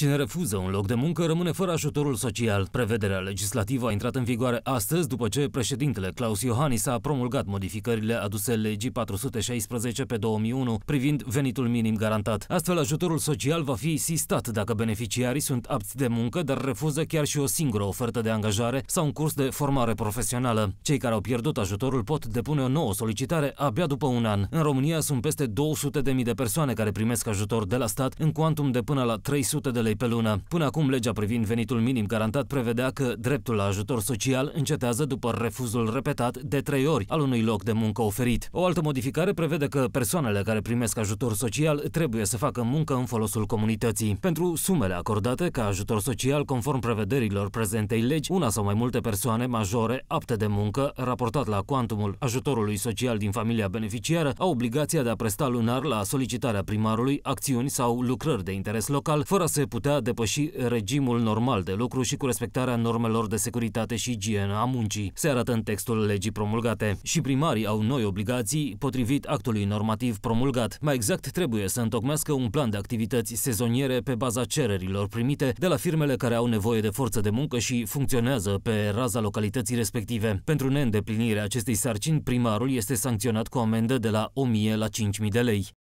Cine refuză un loc de muncă rămâne fără ajutorul social. Prevederea legislativă a intrat în vigoare astăzi după ce președintele Claus Iohannis a promulgat modificările aduse legii 416 pe 2001 privind venitul minim garantat. Astfel, ajutorul social va fi sistat dacă beneficiarii sunt apți de muncă, dar refuză chiar și o singură ofertă de angajare sau un curs de formare profesională. Cei care au pierdut ajutorul pot depune o nouă solicitare abia după un an. În România sunt peste 200.000 de persoane care primesc ajutor de la stat în cuantum de până la 300 de lei lei pe lună. Până acum, legea privind venitul minim garantat prevedea că dreptul la ajutor social încetează după refuzul repetat de trei ori al unui loc de muncă oferit. O altă modificare prevede că persoanele care primesc ajutor social trebuie să facă muncă în folosul comunității. Pentru sumele acordate ca ajutor social, conform prevederilor prezentei legi, una sau mai multe persoane majore apte de muncă, raportat la cuantumul ajutorului social din familia beneficiară, au obligația de a presta lunar la solicitarea primarului acțiuni sau lucrări de interes local, fără să se putea depăși regimul normal de lucru și cu respectarea normelor de securitate și igienă a muncii, se arată în textul legii promulgate. Și primarii au noi obligații potrivit actului normativ promulgat. Mai exact, trebuie să întocmească un plan de activități sezoniere pe baza cererilor primite de la firmele care au nevoie de forță de muncă și funcționează pe raza localității respective. Pentru neîndeplinirea acestei sarcini, primarul este sancționat cu amendă de la 1000 la 5000 de lei.